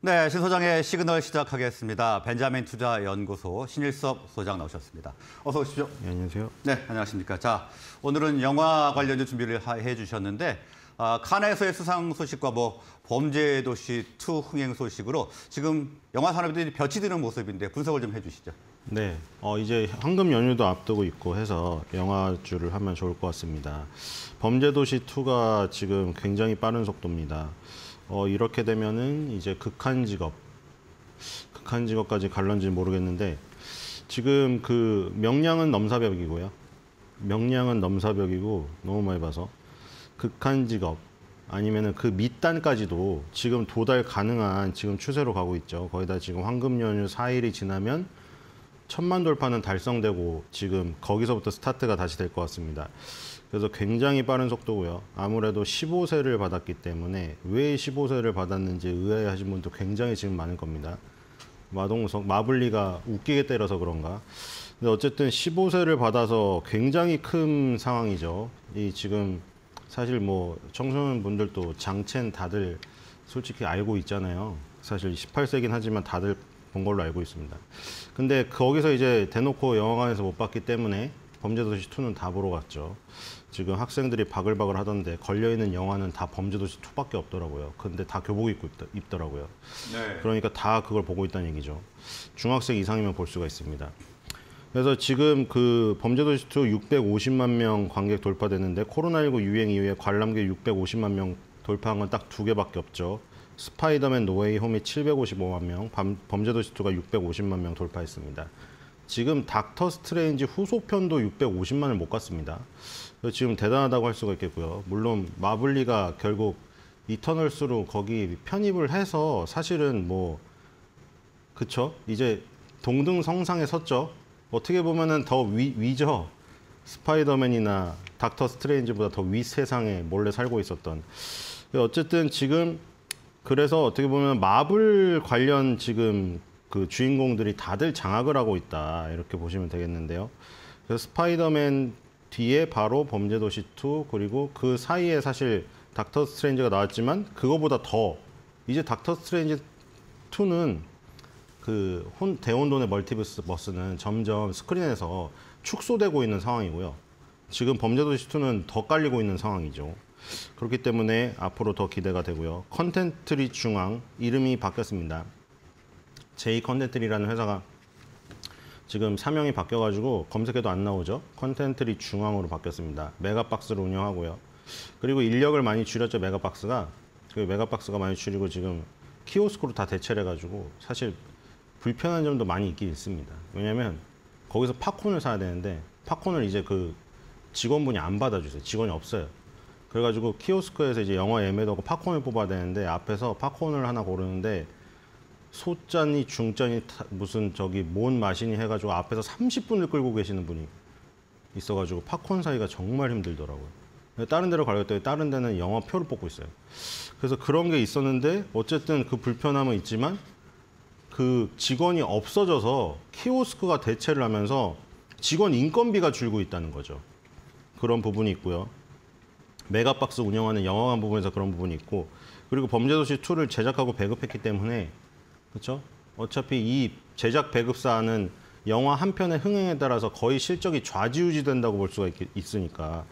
네, 신 소장의 시그널 시작하겠습니다. 벤자민 투자 연구소 신일섭 소장 나오셨습니다. 어서 오십시오. 네, 안녕하세요. 네, 안녕하십니까. 자, 오늘은 영화 관련 준비를 해주셨는데 아, 칸에서의 수상 소식과 뭐 범죄 도시 투 흥행 소식으로 지금 영화 산업들이 볕이 드는 모습인데 분석을 좀 해주시죠. 네, 어, 이제 황금 연휴도 앞두고 있고 해서 영화주를 하면 좋을 것 같습니다. 범죄 도시 투가 지금 굉장히 빠른 속도입니다. 어, 이렇게 되면은 이제 극한 직업, 극한 직업까지 갈런지 모르겠는데 지금 그 명량은 넘사벽이고요. 명량은 넘사벽이고 너무 많이 봐서 극한 직업 아니면은 그 밑단까지도 지금 도달 가능한 지금 추세로 가고 있죠. 거의 다 지금 황금 연휴 4일이 지나면 천만 돌파는 달성되고 지금 거기서부터 스타트가 다시 될 것 같습니다. 그래서 굉장히 빠른 속도고요. 아무래도 15세를 받았기 때문에 왜 15세를 받았는지 의아해하신 분도 굉장히 지금 많을 겁니다. 마동석, 마블리가 웃기게 때려서 그런가. 근데 어쨌든 15세를 받아서 굉장히 큰 상황이죠. 이 지금 사실 뭐 청소년 분들도 장첸 다들 솔직히 알고 있잖아요. 사실 18세긴 하지만 다들 본 걸로 알고 있습니다. 근데 거기서 이제 대놓고 영화관에서 못 봤기 때문에 범죄도시 2는 다 보러 갔죠. 지금 학생들이 바글바글 하던데 걸려있는 영화는 다 범죄도시 투밖에 없더라고요. 근데 다 교복 입고 입더, 라고요 네. 그러니까 다 그걸 보고 있다는 얘기죠. 중학생 이상이면 볼 수가 있습니다. 그래서 지금 그 범죄도시 2 650만 명 관객 돌파됐는데 코로나19 유행 이후에 관람객 650만 명 돌파한 건 딱 두 개밖에 없죠. 스파이더맨 노웨이 홈이 755만 명, 밤, 범죄도시 2가 650만 명 돌파했습니다. 지금 닥터 스트레인지 후속편도 650만을 못 갔습니다. 지금 대단하다고 할 수가 있겠고요. 물론 마블리가 결국 이터널스로 거기 편입을 해서 사실은 뭐 그쵸 이제 동등 성상에 섰죠. 어떻게 보면은 더 위, 위죠. 스파이더맨이나 닥터 스트레인지보다 더 위 세상에 몰래 살고 있었던. 어쨌든 지금 그래서 어떻게 보면 마블 관련 지금 그 주인공들이 다들 장악을 하고 있다 이렇게 보시면 되겠는데요. 그래서 스파이더맨 뒤에 바로 범죄도시 2 그리고 그 사이에 사실 닥터 스트레인지가 나왔지만 그거보다 더 이제 닥터 스트레인지 2는 그 대혼돈의 멀티버스 버스는 점점 스크린에서 축소되고 있는 상황이고요. 지금 범죄도시 2는 더 깔리고 있는 상황이죠. 그렇기 때문에 앞으로 더 기대가 되고요. 컨텐트리 중앙 이름이 바뀌었습니다. 제이 컨텐트리라는 회사가 지금 사명이 바뀌어가지고 검색해도 안 나오죠. 컨텐트리 중앙으로 바뀌었습니다. 메가박스를 운영하고요. 그리고 인력을 많이 줄였죠. 메가박스가 그 메가박스가 많이 줄이고 지금 키오스크로 다 대체를 해가지고 사실 불편한 점도 많이 있긴 있습니다. 왜냐면 거기서 팝콘을 사야 되는데 팝콘을 이제 그 직원분이 안 받아주세요. 직원이 없어요. 그래가지고 키오스크에서 이제 영화 예매도 하고 팝콘을 뽑아야 되는데 앞에서 팝콘을 하나 고르는데 소짠이 중짠이 무슨 저기 뭔마신이 해가지고 앞에서 30분을 끌고 계시는 분이 있어가지고 팝콘 사이가 정말 힘들더라고요. 다른 데로 가려고 다른 데는 영화 표를 뽑고 있어요. 그래서 그런 게 있었는데 어쨌든 그 불편함은 있지만 그 직원이 없어져서 키오스크가 대체를 하면서 직원 인건비가 줄고 있다는 거죠. 그런 부분이 있고요. 메가박스 운영하는 영화관 부분에서 그런 부분이 있고 그리고 범죄도시 2를 제작하고 배급했기 때문에 그렇죠? 어차피 이 제작 배급 사는 영화 한 편의 흥행에 따라서 거의 실적이 좌지우지 된다고 볼 수가 있, 있 으니까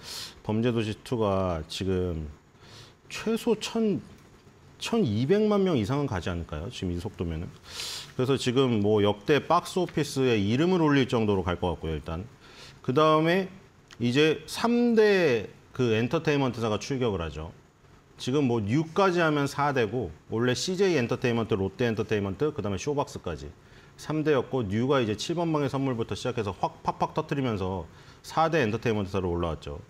범죄도시 2가 지금 최소 1 1200만 명 이상은 가지 않을까요? 지금 이 속도면은. 그래서 지금 뭐 역대 박스 오피스에 이름을 올릴 정도로 갈 것 같고요, 일단. 그다음에 이제 3대 그 엔터테인먼트사가 출격을 하죠. 지금 뭐 뉴까지 하면 4대고 원래 CJ 엔터테인먼트, 롯데 엔터테인먼트, 그다음에 쇼박스까지 3대였고 뉴가 이제 7번방의 선물부터 시작해서 확 팍팍 터트리면서 4대 엔터테인먼트사로 올라왔죠.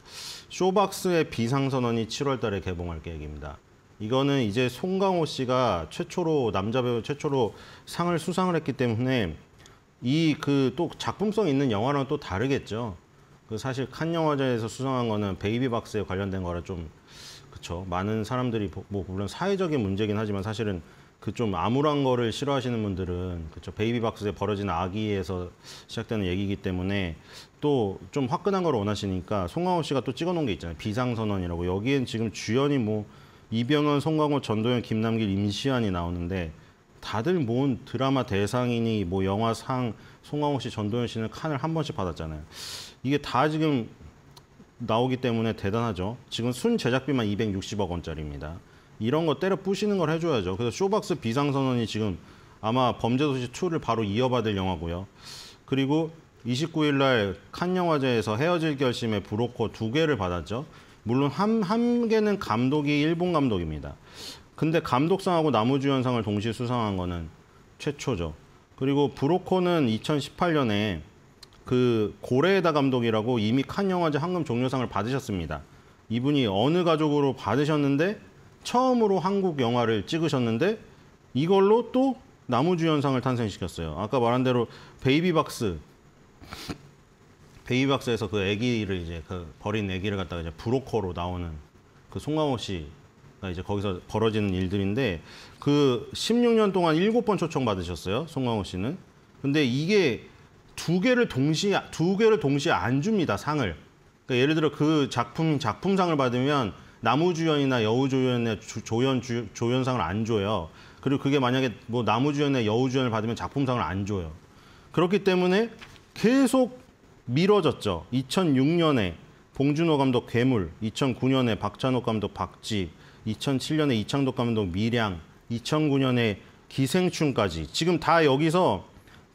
쇼박스의 비상선언이 7월 달에 개봉할 계획입니다. 이거는 이제 송강호 씨가 최초로 남자 배우 최초로 상을 수상을 했기 때문에 이 그 또 작품성 있는 영화랑 또 다르겠죠. 그 사실 칸 영화제에서 수상한 거는 베이비박스에 관련된 거라 좀 그렇죠. 많은 사람들이 뭐 물론 사회적인 문제긴 하지만 사실은 그 좀 암울한 거를 싫어하시는 분들은 그렇죠. 베이비 박스에 버려진 아기에서 시작되는 얘기이기 때문에 또 좀 화끈한 걸 원하시니까 송강호 씨가 또 찍어놓은 게 있잖아요. 비상선언이라고 여기엔 지금 주연이 뭐 이병헌, 송강호, 전도연, 김남길, 임시완이 나오는데 다들 모은 드라마 대상이니 뭐 영화상 송강호 씨, 전도연 씨는 칸을 한 번씩 받았잖아요. 이게 다 지금 나오기 때문에 대단하죠. 지금 순 제작비만 260억 원짜리입니다. 이런 거 때려 부시는 걸 해줘야죠. 그래서 쇼박스 비상선언이 지금 아마 범죄도시 2를 바로 이어받을 영화고요. 그리고 29일 날 칸 영화제에서 헤어질 결심의 브로커 두 개를 받았죠. 물론 한, 한 개는 감독이 일본 감독입니다. 근데 감독상하고 나무주연상을 동시에 수상한 거는 최초죠. 그리고 브로커는 2018년에 그 고레에다 감독이라고 이미 칸 영화제 황금 종려상을 받으셨습니다. 이분이 어느 가족으로 받으셨는데 처음으로 한국 영화를 찍으셨는데 이걸로 또 나무주연상을 탄생시켰어요. 아까 말한 대로 베이비박스 베이비박스에서 그 아기를 이제 그 버린 아기를 갖다가 이제 브로커로 나오는 그 송강호 씨가 이제 거기서 벌어지는 일들인데 그 16년 동안 7번 초청 받으셨어요. 송강호 씨는. 근데 이게 두 개를 동시에 두 개를 동시에 안 줍니다 상을. 그러니까 예를 들어 그 작품 작품상을 받으면 나무주연이나 여우주연의 조연 주, 조연상을 안 줘요. 그리고 그게 만약에 뭐나무주연의 여우주연을 받으면 작품상을 안 줘요. 그렇기 때문에 계속 미뤄졌죠. 2006년에 봉준호 감독 괴물, 2009년에 박찬욱 감독 박쥐, 2007년에 이창덕 감독 미량, 2009년에 기생충까지 지금 다 여기서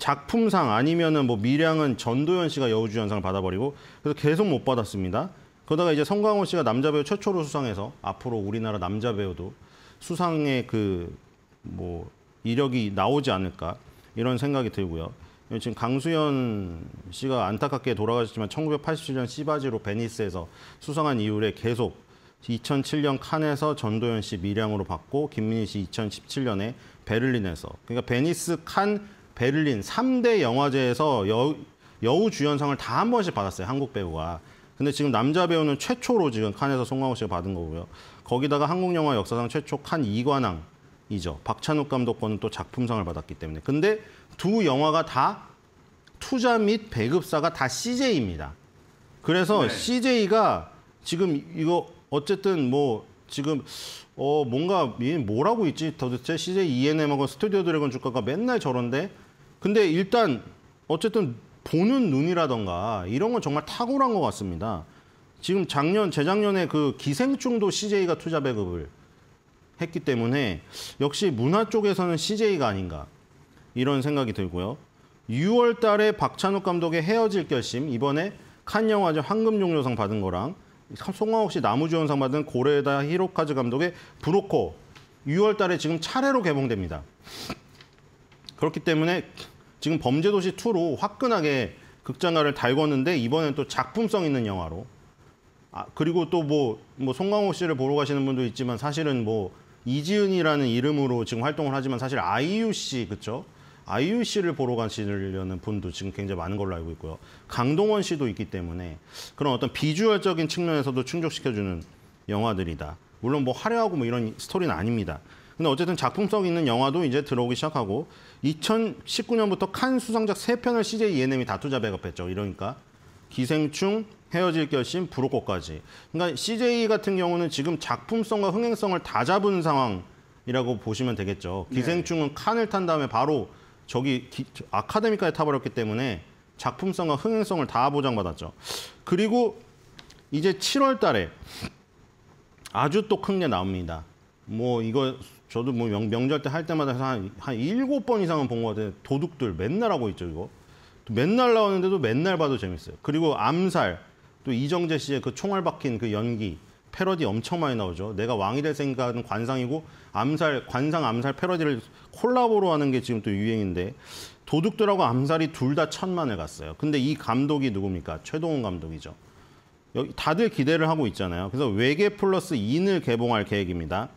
작품상 아니면은 뭐 미량은 전도연 씨가 여우주연상을 받아버리고 그래서 계속 못 받았습니다. 그러다가 이제 성광호 씨가 남자 배우 최초로 수상해서 앞으로 우리나라 남자 배우도 수상의 그 뭐 이력이 나오지 않을까 이런 생각이 들고요. 지금 강수연 씨가 안타깝게 돌아가셨지만 1987년 시바지로 베니스에서 수상한 이후에 계속 2007년 칸에서 전도연 씨 미량으로 받고 김민희 씨 2017년에 베를린에서 그러니까 베니스 칸 베를린 3대 영화제에서 여, 여우 주연상을 다 한 번씩 받았어요. 한국 배우가. 근데 지금 남자 배우는 최초로 지금 칸에서 송강호 씨가 받은 거고요. 거기다가 한국 영화 역사상 최초 칸 2관왕이죠. 박찬욱 감독 권은또 작품상을 받았기 때문에. 근데 두 영화가 다 투자 및 배급사가 다 CJ입니다. 그래서 네. CJ가 지금 이거 어쨌든 뭐 지금 어 뭔가 얘는 뭐라고 있지 도대체 CJ ENM하고 스튜디오 드래곤 주가가 맨날 저런데 근데 일단 어쨌든 보는 눈이라던가 이런 건 정말 탁월한 것 같습니다. 지금 작년 재작년에 그 기생충도 CJ가 투자 배급을 했기 때문에 역시 문화 쪽에서는 CJ가 아닌가 이런 생각이 들고요. 6월 달에 박찬욱 감독의 헤어질 결심 이번에 칸 영화제 황금 종려상 받은 거랑 송강호씨 나무주연상 받은 고레다 히로카즈 감독의 브로코 6월 달에 지금 차례로 개봉됩니다. 그렇기 때문에 지금 범죄도시 2로 화끈하게 극장가를 달궜는데 이번엔 또 작품성 있는 영화로 아, 그리고 또뭐뭐 송강호 씨를 보러 가시는 분도 있지만 사실은 뭐 이지은이라는 이름으로 지금 활동을 하지만 사실 아이유 씨 그쵸 아이유 씨를 보러 가시려는 분도 지금 굉장히 많은 걸로 알고 있고요. 강동원 씨도 있기 때문에 그런 어떤 비주얼적인 측면에서도 충족시켜주는 영화들이다. 물론 뭐 화려하고 뭐 이런 스토리는 아닙니다. 근데 어쨌든 작품성 있는 영화도 이제 들어오기 시작하고 2019년부터 칸 수상작 세편을 CJ ENM이 다투자 배급했죠. 이러니까 기생충, 헤어질 결심, 브로코까지 그러니까 CJ 같은 경우는 지금 작품성과 흥행성을 다 잡은 상황이라고 보시면 되겠죠. 네. 기생충은 칸을 탄 다음에 바로 저기 기, 아카데미까지 타버렸기 때문에 작품성과 흥행성을 다 보장받았죠. 그리고 이제 7월 달에 아주 또 큰 게 나옵니다. 뭐 이거 저도 뭐 명, 절때 할 때마다 한, 한 7번 이상은 본 것 같아요. 도둑들 맨날 하고 있죠, 이거. 맨날 나오는데도 맨날 봐도 재밌어요. 그리고 암살, 또 이정재 씨의 그 총알 박힌 그 연기, 패러디 엄청 많이 나오죠. 내가 왕이 될 생각은 관상이고 암살 관상 암살 패러디를 콜라보로 하는 게 지금 또 유행인데 도둑들하고 암살이 둘 다 천만을 갔어요. 근데 이 감독이 누굽니까? 최동훈 감독이죠. 여기 다들 기대를 하고 있잖아요. 그래서 외계 플러스 인을 개봉할 계획입니다.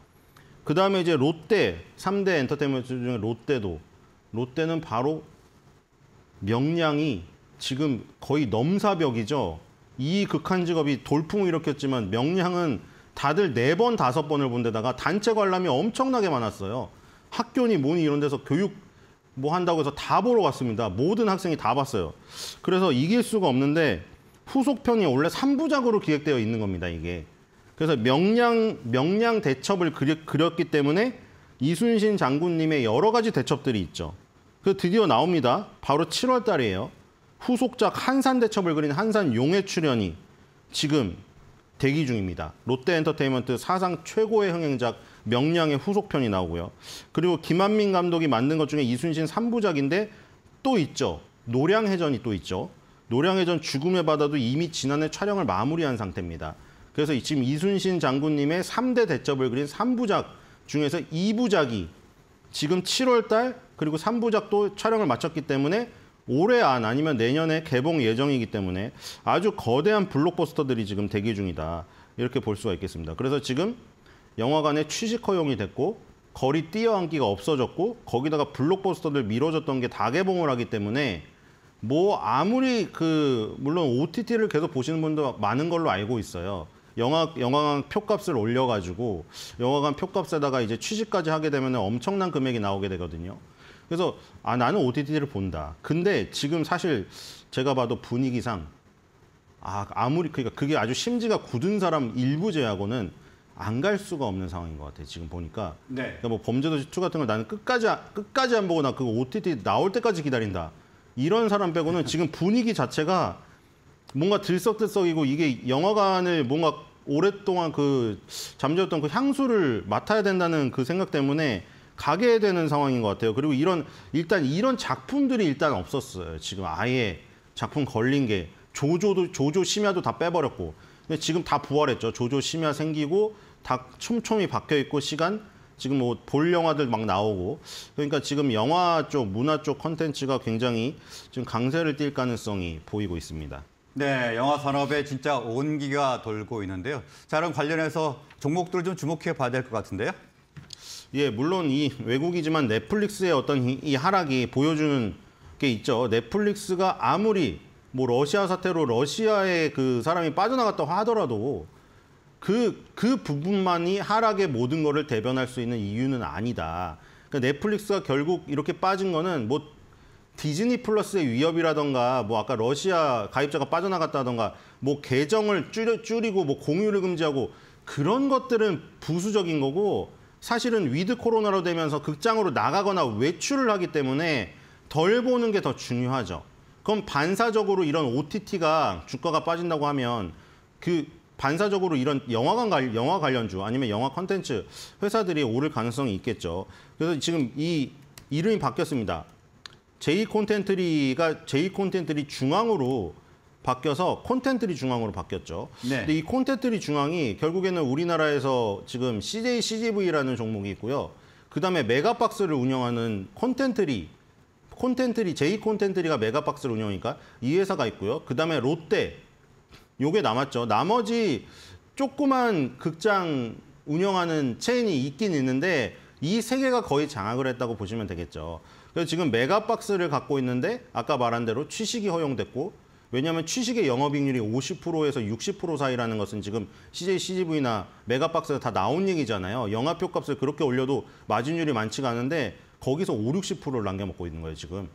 그 다음에 이제 롯데, 3대 엔터테인먼트 중에 롯데도, 롯데는 바로 명량이 지금 거의 넘사벽이죠. 이 극한 직업이 돌풍을 일으켰지만 명량은 다들 네 번 다섯 번을 본 데다가 단체 관람이 엄청나게 많았어요. 학교니 뭐니 이런 데서 교육 뭐 한다고 해서 다 보러 갔습니다. 모든 학생이 다 봤어요. 그래서 이길 수가 없는데 후속편이 원래 3부작으로 기획되어 있는 겁니다, 이게. 그래서 명량, 명량 대첩을 그렸, 기 때문에 이순신 장군님의 여러 가지 대첩들이 있죠. 그래서 드디어 나옵니다. 바로 7월 달이에요. 후속작 한산대첩을 그린 한산용의 출연이 지금 대기 중입니다. 롯데엔터테인먼트 사상 최고의 흥행작 명량의 후속편이 나오고요. 그리고 김한민 감독이 만든 것 중에 이순신 3부작인데 또 있죠. 노량해전이 또 있죠. 노량해전 죽음의 바다도 이미 지난해 촬영을 마무리한 상태입니다. 그래서 지금 이순신 장군님의 3대 대첩을 그린 3부작 중에서 2부작이 지금 7월 달 그리고 3부작도 촬영을 마쳤기 때문에 올해 안 아니면 내년에 개봉 예정이기 때문에 아주 거대한 블록버스터들이 지금 대기 중이다. 이렇게 볼 수가 있겠습니다. 그래서 지금 영화관에 취식 허용이 됐고 거리 뛰어앉기가 없어졌고 거기다가 블록버스터들 미뤄졌던 게 다 개봉을 하기 때문에 뭐 아무리 그 물론 OTT를 계속 보시는 분도 많은 걸로 알고 있어요. 영화 영화관 표값을 올려가지고 영화관 표값에다가 이제 취직까지 하게 되면 엄청난 금액이 나오게 되거든요. 그래서 아 나는 OTT를 본다. 근데 지금 사실 제가 봐도 분위기상 아 아무리 그러니까 그게 아주 심지가 굳은 사람 일부 제하고는 안 갈 수가 없는 상황인 것 같아요. 지금 보니까. 네. 그러니까 뭐 범죄도시 2 같은 걸 나는 끝까지 끝까지 안 보고 나그 OTT 나올 때까지 기다린다. 이런 사람 빼고는 지금 분위기 자체가 뭔가 들썩들썩이고 이게 영화관을 뭔가 오랫동안 그 잠재웠던 그 향수를 맡아야 된다는 그 생각 때문에 가게 되는 상황인 것 같아요. 그리고 이런 일단 이런 작품들이 일단 없었어요. 지금 아예 작품 걸린 게 조조도 조조 심야도 다 빼버렸고 근데 지금 다 부활했죠. 조조 심야 생기고 다 촘촘히 박혀 있고 시간 지금 뭐 볼 영화들 막 나오고 그러니까 지금 영화 쪽 문화 쪽 컨텐츠가 굉장히 지금 강세를 띨 가능성이 보이고 있습니다. 네, 영화 산업에 진짜 온기가 돌고 있는데요. 자, 그럼 관련해서 종목들을 좀 주목해 봐야 될 것 같은데요. 예, 물론 이 외국이지만 넷플릭스의 어떤 이, 이 하락이 보여주는 게 있죠. 넷플릭스가 아무리 뭐 러시아 사태로 러시아의 그 사람이 빠져나갔다 고 하더라도 그, 그 부분만이 하락의 모든 거를 대변할 수 있는 이유는 아니다. 그러니까 넷플릭스가 결국 이렇게 빠진 거는 뭐 디즈니 플러스의 위협이라던가 뭐 아까 러시아 가입자가 빠져나갔다던가 뭐 계정을 줄여, 줄이고 뭐 공유를 금지하고 그런 것들은 부수적인 거고 사실은 위드 코로나로 되면서 극장으로 나가거나 외출을 하기 때문에 덜 보는 게 더 중요하죠. 그럼 반사적으로 이런 OTT가 주가가 빠진다고 하면 그 반사적으로 이런 영화관 관, 영화 관련주 아니면 영화 컨텐츠 회사들이 오를 가능성이 있겠죠. 그래서 지금 이 이름이 바뀌었습니다. J 콘텐트리가 J 콘텐트리 중앙으로 바뀌어서 콘텐트리 중앙으로 바뀌었죠. 네. 근데 이 콘텐트리 중앙이 결국에는 우리나라에서 지금 CJ CGV라는 종목이 있고요. 그다음에 메가박스를 운영하는 콘텐트리 콘텐트리 J 콘텐트리가 메가박스를 운영하니까 이 회사가 있고요. 그다음에 롯데 요게 남았죠. 나머지 조그만 극장 운영하는 체인이 있긴 있는데 이 세 개가 거의 장악을 했다고 보시면 되겠죠. 그래서 지금 메가박스를 갖고 있는데 아까 말한 대로 취식이 허용됐고 왜냐하면 취식의 영업이익률이 50%에서 60% 사이라는 것은 지금 CJ CGV나 메가박스에서 다 나온 얘기잖아요. 영업표 값을 그렇게 올려도 마진율이 많지가 않은데 거기서 5, 60%를 남겨먹고 있는 거예요, 지금.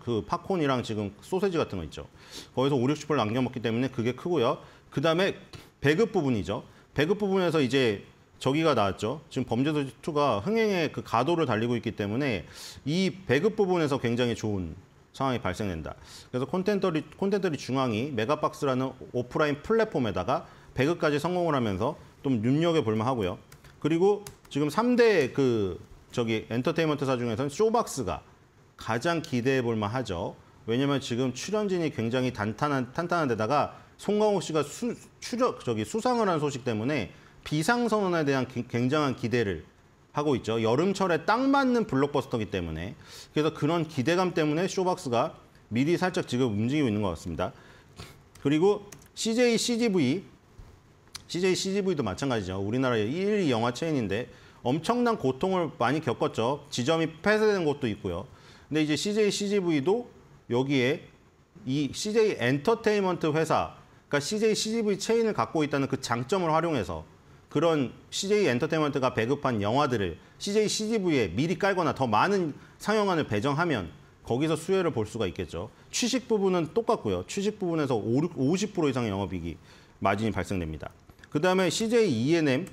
그 팝콘이랑 지금 소세지 같은 거 있죠. 거기서 5, 60%를 남겨먹기 때문에 그게 크고요. 그다음에 배급 부분이죠. 배급 부분에서 이제 저기가 나왔죠. 지금 범죄도시2가 흥행의 그 가도를 달리고 있기 때문에 이 배급 부분에서 굉장히 좋은 상황이 발생된다. 그래서 콘텐터리콘텐터리 중앙이 메가박스라는 오프라인 플랫폼에다가 배급까지 성공을 하면서 좀 눈여겨볼만 하고요. 그리고 지금 3대 그 저기 엔터테인먼트사 중에서는 쇼박스가 가장 기대해볼만 하죠. 왜냐면 지금 출연진이 굉장히 단탄한, 탄탄한 데다가 송강호 씨가 수, 추적, 저기 수상을 한 소식 때문에 비상선언에 대한 기, 굉장한 기대를 하고 있죠. 여름철에 딱 맞는 블록버스터기 때문에 그래서 그런 기대감 때문에 쇼박스가 미리 살짝 지금 움직이고 있는 것 같습니다. 그리고 CJ CGV CJ CGV도 마찬가지죠. 우리나라의 1위 영화 체인인데 엄청난 고통을 많이 겪었죠. 지점이 폐쇄된 곳도 있고요. 근데 이제 CJ CGV도 여기에 이 CJ 엔터테인먼트 회사, 그러니까 CJ CGV 체인을 갖고 있다는 그 장점을 활용해서 그런 CJ 엔터테인먼트가 배급한 영화들을 CJ CGV에 미리 깔거나 더 많은 상영관을 배정하면 거기서 수혜를 볼 수가 있겠죠. 취식 부분은 똑같고요. 취식 부분에서 50% 이상의 영업이익이 마진이 발생됩니다. 그 다음에 CJ E&M n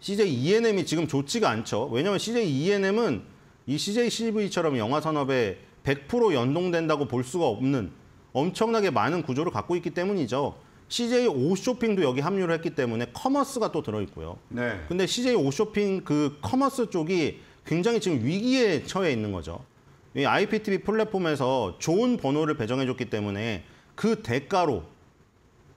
CJ E&M이 n 지금 좋지가 않죠. 왜냐하면 CJ E&M은 n 이 CJ CV처럼 g 영화 산업에 100% 연동된다고 볼 수가 없는 엄청나게 많은 구조를 갖고 있기 때문이죠. CJ 오쇼핑도 여기 합류를 했기 때문에 커머스가 또 들어있고요. 네. 근데 CJ 오쇼핑 그 커머스 쪽이 굉장히 지금 위기에 처해 있는 거죠. 이 IPTV 플랫폼에서 좋은 번호를 배정해줬기 때문에 그 대가로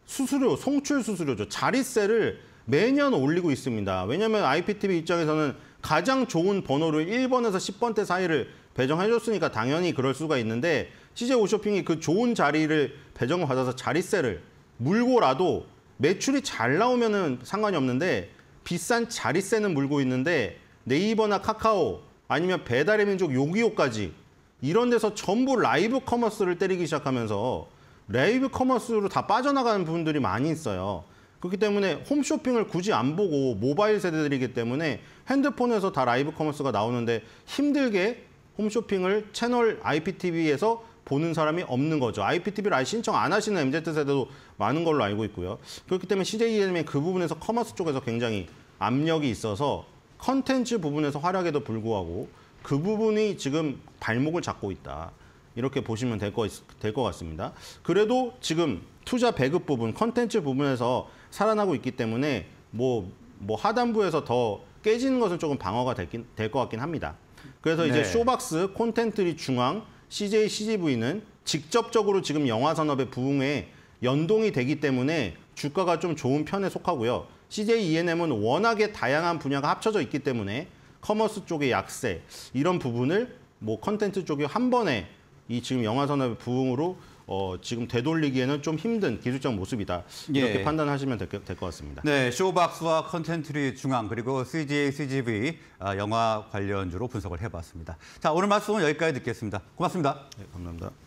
수수료, 송출 수수료죠. 자릿세를 매년 올리고 있습니다. 왜냐하면 IPTV 입장에서는 가장 좋은 번호를 1번에서 10번대 사이를 배정해줬으니까 당연히 그럴 수가 있는데 CJ 오쇼핑이 그 좋은 자리를 배정받아서 자릿세를 물고라도 매출이 잘 나오면은 상관이 없는데 비싼 자릿세는 물고 있는데 네이버나 카카오 아니면 배달의 민족 요기요까지 이런 데서 전부 라이브 커머스를 때리기 시작하면서 라이브 커머스로 다 빠져나가는 부 분들이 많이 있어요. 그렇기 때문에 홈쇼핑을 굳이 안 보고 모바일 세대들이기 때문에 핸드폰에서 다 라이브 커머스가 나오는데 힘들게 홈쇼핑을 채널 IPTV에서 보는 사람이 없는 거죠. IPTV를 아예 신청 안 하시는 MZ세대도 많은 걸로 알고 있고요. 그렇기 때문에 CJEM의 그 부분에서 커머스 쪽에서 굉장히 압력이 있어서 컨텐츠 부분에서 활약에도 불구하고 그 부분이 지금 발목을 잡고 있다. 이렇게 보시면 될것될것 같습니다. 그래도 지금 투자 배급 부분, 컨텐츠 부분에서 살아나고 있기 때문에 뭐, 뭐 하단부에서 더 깨지는 것은 조금 방어가 될 것 같긴 합니다. 그래서 이제 네. 쇼박스, 콘텐츠리 중앙, CJ CGV는 직접적으로 지금 영화 산업의 부흥에 연동이 되기 때문에 주가가 좀 좋은 편에 속하고요. CJ E&M은 n 워낙에 다양한 분야가 합쳐져 있기 때문에 커머스 쪽의 약세 이런 부분을 뭐 컨텐츠 쪽이 한 번에 이 지금 영화 산업의 부흥으로 어, 지금 되돌리기에는 좀 힘든 기술적 모습이다. 이렇게 예. 판단하시면 될 것 같습니다. 네, 쇼박스와 컨텐츠리 중앙 그리고 CGA, CGV 아, 영화 관련주로 분석을 해봤습니다. 자, 오늘 말씀은 여기까지 듣겠습니다. 고맙습니다. 네, 감사합니다.